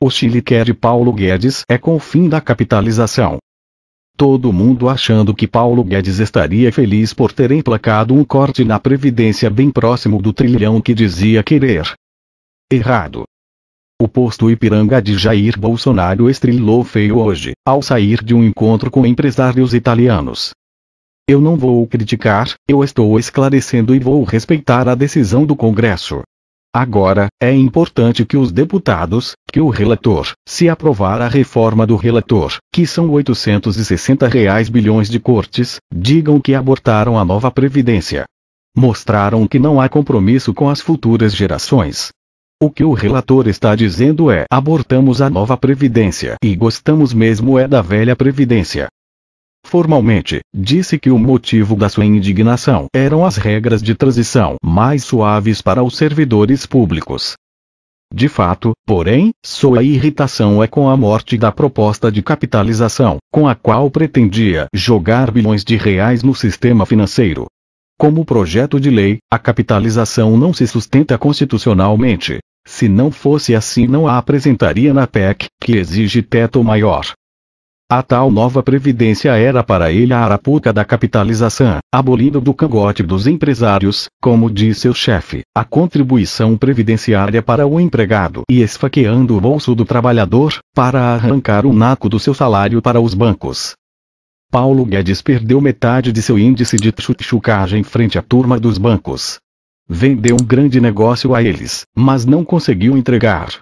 O Chile quer de Paulo Guedes é com o fim da capitalização. Todo mundo achando que Paulo Guedes estaria feliz por ter emplacado um corte na Previdência bem próximo do trilhão que dizia querer. Errado. O posto Ipiranga de Jair Bolsonaro estrelou feio hoje, ao sair de um encontro com empresários italianos. Eu não vou criticar, eu estou esclarecendo e vou respeitar a decisão do Congresso. Agora, é importante que os deputados, que o relator, se aprovar a reforma do relator, que são 860 reais bilhões de cortes, digam que abortaram a nova previdência. Mostraram que não há compromisso com as futuras gerações. O que o relator está dizendo é: abortamos a nova previdência e gostamos mesmo é da velha previdência. Formalmente, disse que o motivo da sua indignação eram as regras de transição mais suaves para os servidores públicos. De fato, porém, sua irritação é com a morte da proposta de capitalização, com a qual pretendia jogar bilhões de reais no sistema financeiro. Como projeto de lei, a capitalização não se sustenta constitucionalmente. Se não fosse assim, não a apresentaria na PEC, que exige teto maior, a tal nova previdência era para ele a arapuca da capitalização, abolindo do cangote dos empresários, como diz seu chefe, a contribuição previdenciária para o empregado e esfaqueando o bolso do trabalhador, para arrancar o naco do seu salário para os bancos. Paulo Guedes perdeu metade de seu índice de chuchucagem frente à turma dos bancos. Vendeu um grande negócio a eles, mas não conseguiu entregar